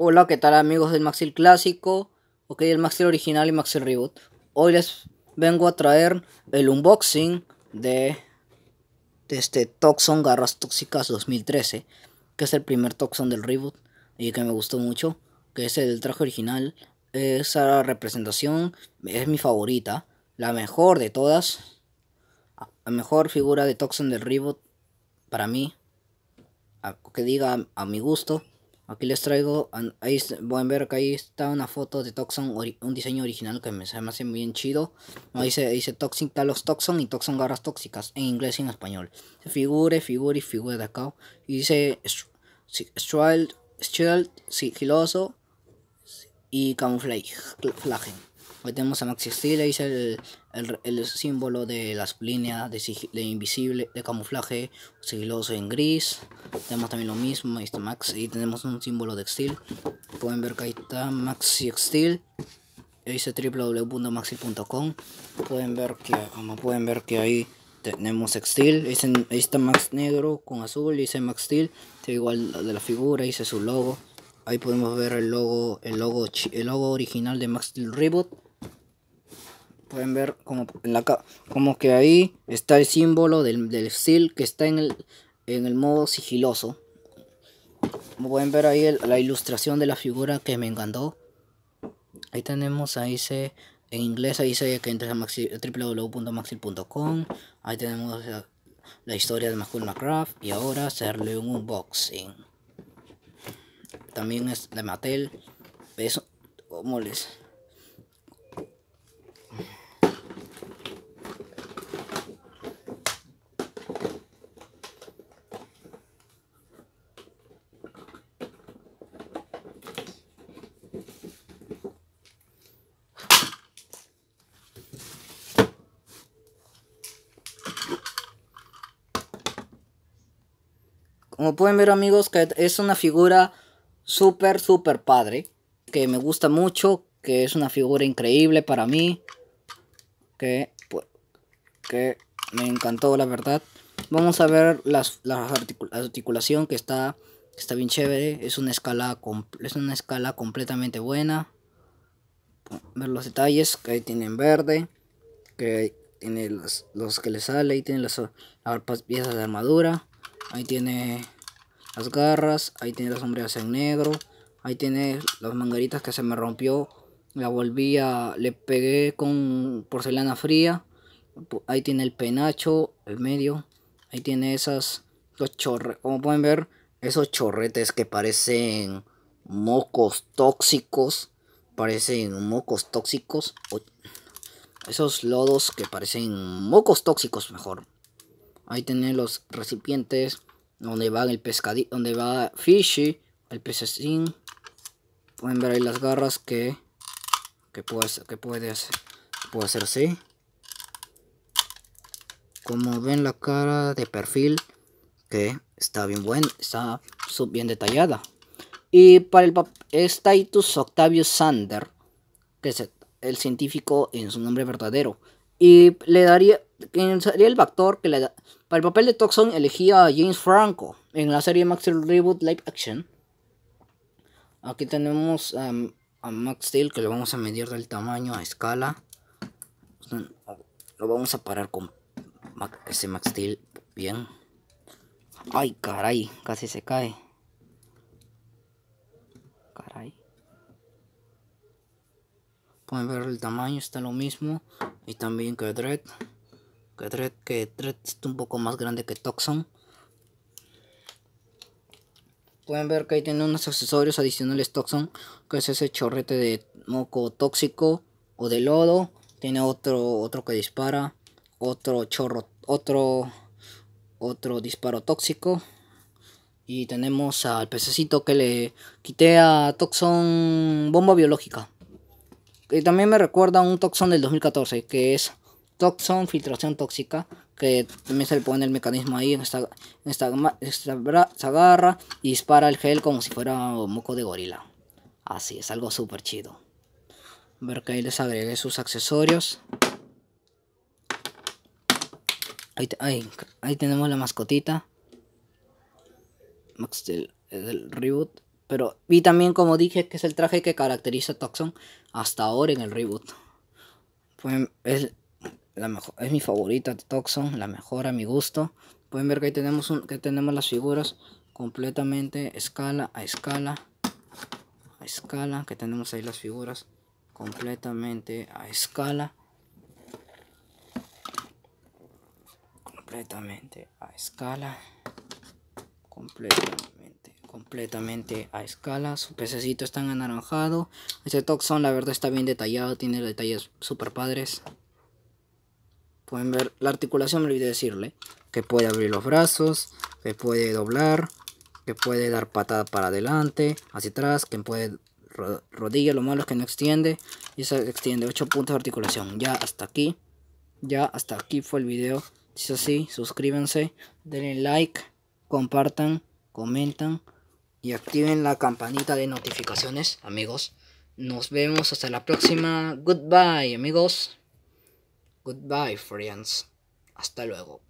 Hola, ¿qué tal amigos del Maxil Clásico? Ok, el Maxil original y Maxil Reboot. Hoy les vengo a traer el unboxing de, este Toxon Garras Tóxicas 2013, que es el primer Toxon del Reboot y que me gustó mucho, que es el traje original. Esa representación es mi favorita, la mejor de todas. La mejor figura de Toxon del Reboot para mí, que diga a mi gusto. Aquí les traigo, ahí pueden ver que ahí está una foto de Toxon, un diseño original que me, hace bien chido. Dice, dice Toxin, Talos Toxon y Toxon Garras Tóxicas, en inglés y en español. Figure, figure y figura de acá. Y dice Shield, sigiloso y camuflaje. Ahí tenemos a Maxi Steel, ahí el, el, el, símbolo de las líneas de, invisible, de camuflaje sigiloso en gris. Tenemos también lo mismo, ahí está Max, y tenemos un símbolo de Steel. Pueden ver que ahí está Maxi Steel. está www.maxi.com. Pueden ver que, como pueden ver que ahí tenemos Steel. Ahí está Max negro con azul, dice Max Steel. Está igual de la figura, dice su logo ahí podemos ver el logo el logo el logo original de Max Steel Reboot pueden ver como, en la, como que ahí está el símbolo del, del seal que está en el, en el modo sigiloso. Como pueden ver ahí la ilustración de la figura que me encantó. Ahí tenemos, ahí se, en inglés ahí se que entra a www.maxil.com. Ahí tenemos la, historia de Macul McCraft y ahora hacerle un unboxing. También es de Mattel. Eso, como les... Como pueden ver amigos, que es una figura súper, súper padre. Que me gusta mucho, que es una figura increíble para mí. Que, pues, que me encantó la verdad. Vamos a ver las, las la articulación que está, está bien chévere. Es una, escala es una escala completamente buena. Ver los detalles que ahí tienen verde. Que tiene los, los que le sale. y tienen las piezas de armadura. Ahí tiene las garras. Ahí tiene las sombreras en negro. Ahí tiene las mangaritas que se me rompió. La volví a... Le pegué con porcelana fría. Ahí tiene el penacho, el medio. Ahí tiene esas... Los chorre, como pueden ver, esos chorretes que parecen mocos tóxicos. Parecen mocos tóxicos. esos lodos que parecen mocos tóxicos, mejor. Ahí tienen los recipientes donde va el pescadito, donde va Fishy, el pececín. Pueden ver ahí las garras que, que, que puedes, puede hacer así. Como ven la cara de perfil que está bien buena, está bien detallada. Y para el está Titus Octavius Sander, que es el científico en su nombre verdadero. Y le daría, sería el factor que le da, para el papel de Toxon elegía a James Franco en la serie Max Steel Reboot Live Action. Aquí tenemos a Max Steel que lo vamos a medir del tamaño a escala. Lo vamos a parar con ese Max Steel bien. Ay, caray, casi se cae. Caray. Pueden ver el tamaño, está lo mismo. Y también que Dread. Que Dread, es un poco más grande que Toxon. Pueden ver que ahí tiene unos accesorios adicionales Toxon. Que es ese chorrete de moco tóxico o de lodo. Tiene otro, otro que dispara. Otro chorro, otro, otro disparo tóxico. Y tenemos al pececito que le quité a Toxon bomba biológica. Y también me recuerda un Toxón del 2014, que es Toxon Filtración Tóxica, que también se le pone el mecanismo ahí en esta, se agarra y dispara el gel como si fuera moco de gorila. Así es, algo súper chido. A ver que ahí les agregué sus accesorios. Ahí, tenemos la mascotita. Max del, del reboot. Pero, vi también como dije, que es el traje que caracteriza a Toxon hasta ahora en el reboot. Pues es, la mejor, es mi favorita de Toxon, la mejor a mi gusto. Pueden ver que ahí tenemos, un, que tenemos las figuras completamente escala a escala. A escala, que tenemos ahí las figuras completamente a escala. Completamente a escala. Completamente completamente a escala. Su pececito está en anaranjado. Este Toxon la verdad está bien detallado, tiene detalles super padres. Pueden ver la articulación, me olvidé decirle. Que puede abrir los brazos, que puede doblar, que puede dar patada para adelante, hacia atrás, que puede rodilla. Lo malo es que no extiende. Y se extiende 8 puntos de articulación. Ya hasta aquí. Ya hasta aquí fue el video. Si es así, suscríbanse, denle like, compartan, comentan y activen la campanita de notificaciones, amigos. Nos vemos hasta la próxima. Goodbye, amigos. Goodbye, friends. Hasta luego.